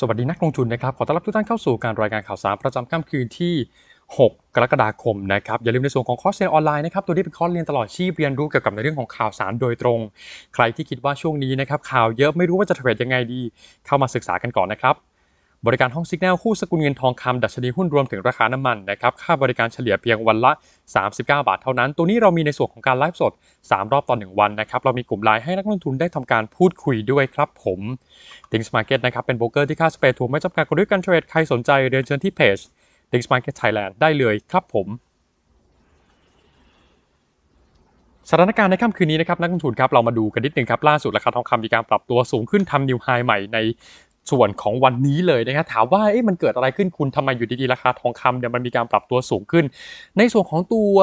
สวัสดีนักลงทุนนะครับขอต้อนรับทุกท่านเข้าสู่การรายงานข่าวสารประจำค่ำคืนที่ 6 กรกฎาคมนะครับอย่าลืมในส่วนของคอร์สเรียนออนไลน์นะครับตัวนี้เป็นคอร์สเรียนตลอดชีพเรียนรู้เกี่ยวกับในเรื่องของข่าวสารโดยตรง ใครที่คิดว่าช่วงนี้นะครับข่าวเยอะไม่รู้ว่าจะเทรดยังไงดี เข้ามาศึกษากันก่อนนะครับบริการห้องสิกแนลคู่สกุลเงินทองคำดัชนีหุ้นรวมถึงราคาน้ำมันนะครับ ค่าบริการเฉลี่ยเพียงวันละ 39 บาทเท่านั้น ตัวนี้เรามีในส่วนของการไลฟ์สด 3 รอบต่อ1วันนะครับ เรามีกลุ่มไลน์ให้นักลงทุนได้ทำการพูดคุยด้วยครับผมทิงส์มาร์เก็ตนะครับ เป็นโบรกเกอร์ที่ค่าสเปรดถูกไม่จำกัดกลยุทธ์การเทรด ใครสนใจเรียนเชิญที่เพจ t h ส์มาร์เก็ตไทยแลนด์ได้เลยครับผม สถานการณ์ในค่ำคืนนี้นะครับนักลงทุนครับ เรามาดูกันนิดนึงครับล่าสุดราคาทองคำมีการปรับตัวสูงขึ้นทำนิวไฮใหม่ในส่วนของวันนี้เลยนะครับ ถามว่าเอ๊ะมันเกิดอะไรขึ้นคุณทำไมอยู่ดีๆราคาทองคำเนี่ยมันมีการปรับตัวสูงขึ้น ในส่วนของตัว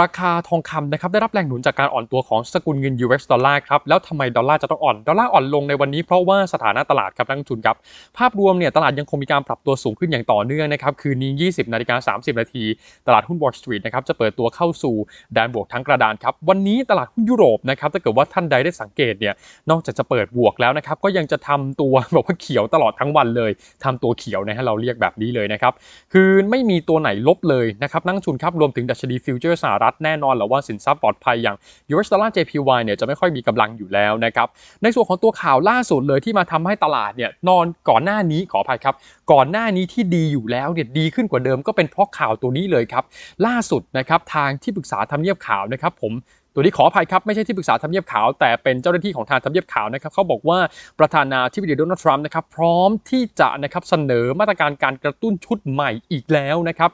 ราคาทองคำนะครับได้รับแรงหนุนจากการอ่อนตัวของสกุลเงิน US ดอลลาร์ครับแล้วทำไมดอลลาร์จะต้องอ่อน ดอลลาร์อ่อนลงในวันนี้เพราะว่าสถานะตลาดครับนักลงทุนครับ ภาพรวมเนี่ยตลาดยังคงมีการปรับตัวสูงขึ้นอย่างต่อเนื่องนะครับคืนนี้ 20นาฬิกา30นาทีตลาดหุ้นวอลสตรีทนะครับจะเปิดตัวเข้าสู่แดนบวกทั้งกระดานครับ วันนี้ตลาดหุ้นยุโรปนะครับถ้าเกิดว่าท่านใดได้สังเกตเนี่ยนอกจากจะเปิดบวกแล้วนะครับก็ยังจะทำตัวแบบว่าเขียวตลอดทั้งวันเลย ทำตัวเขียวนะฮะเราเรียกแบบนี้เลยนะครับคือไม่มีตัวไหนลบเลยนะครับนักทุนครับรวมถึงดัชนีฟิวเจอร์สรัฐแน่นอนหรือว่าสินทรัพย์ปลอดภัย อย่าง US Dollar JPY เนี่ยจะไม่ค่อยมีกำลังอยู่แล้วนะครับในส่วนของตัวข่าวล่าสุดเลยที่มาทำให้ตลาดเนี่ยนอนก่อนหน้านี้ขออภัยครับ ก่อนหน้านี้ที่ดีอยู่แล้วเนี่ยดีขึ้นกว่าเดิมก็เป็นเพราะข่าวตัวนี้เลยครับ ล่าสุดนะครับทางที่ปรึกษาทำเนียบข่าวนะครับผมตัวนี้ขออภัยครับ ไม่ใช่ที่ปรึกษาทำเนียบขาวแต่เป็นเจ้าหน้าที่ของทางทำเนียบขาวนะครับเขาบอกว่าประธานาธิบดีโดนัลด์ทรัมป์นะครับพร้อมที่จะนะครับเสนอมาตรการการกระตุ้นชุดใหม่อีกแล้วนะครับ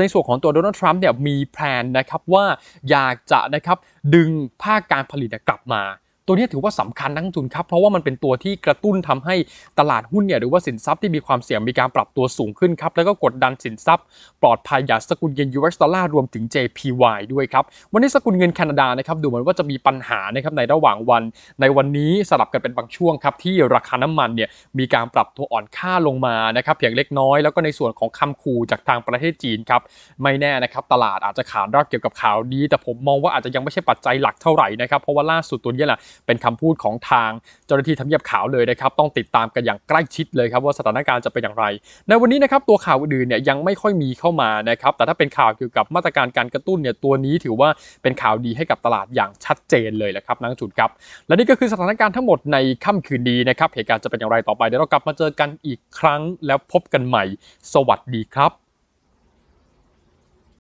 ในส่วนของตัวโดนัลด์ทรัมป์เนี่ยมีแผนนะครับว่าอยากจะนะครับดึงภาคการผลิตกลับมาตัวนี้ถือว่าสำคัญนักทุนครับเพราะว่ามันเป็นตัวที่กระตุ้นทำให้ตลาดหุ้นเนี่ยหรือว่าสินทรัพย์ที่มีความเสี่ยงมีการปรับตัวสูงขึ้นครับ แล้วก็กดดันสินทรัพย์ปลอดภัยอย่างสกุลเงินยูเอสดอลลาร์รวมถึง JPY ด้วยครับ วันนี้สกุลเงินแคนาดานะครับดูเหมือนว่าจะมีปัญหานะครับในระหว่างวัน ในวันนี้สลับกันเป็นบางช่วงครับที่ราคาน้ำมันเนี่ยมีการปรับตัวอ่อนค่าลงมานะครับเพียงเล็กน้อยแล้วก็ในส่วนของคำคูจากทางประเทศจีนครับไม่แน่นะครับตลาดอาจจะขาดรอบเกี่ยวกับข่าวดีแต่ผมมองว่าอาจจะยังไม่ใช่ปัจจัยหลักเท่าไหร่นะครับเพราะว่าล่าสุดตัวนี้แหละเป็นคำพูดของทางเจ้าหน้าที่ทำเนียบขาวเลยนะครับ ต้องติดตามกันอย่างใกล้ชิดเลยครับว่าสถานการณ์จะเป็นอย่างไร ในวันนี้นะครับตัวข่าวอื่นเนี่ยยังไม่ค่อยมีเข้ามานะครับ แต่ถ้าเป็นข่าวเกี่ยวกับมาตรการการกระตุ้นเนี่ยตัวนี้ถือว่าเป็นข่าวดีให้กับตลาดอย่างชัดเจนเลยแหละครับนักจุดครับและนี่ก็คือสถานการณ์ทั้งหมดในค่ำคืนนี้นะครับ เหตุการณ์จะเป็นอย่างไรต่อไปเดี๋ยวเรากลับมาเจอกันอีกครั้ง แล้วพบกันใหม่ สวัสดีครับ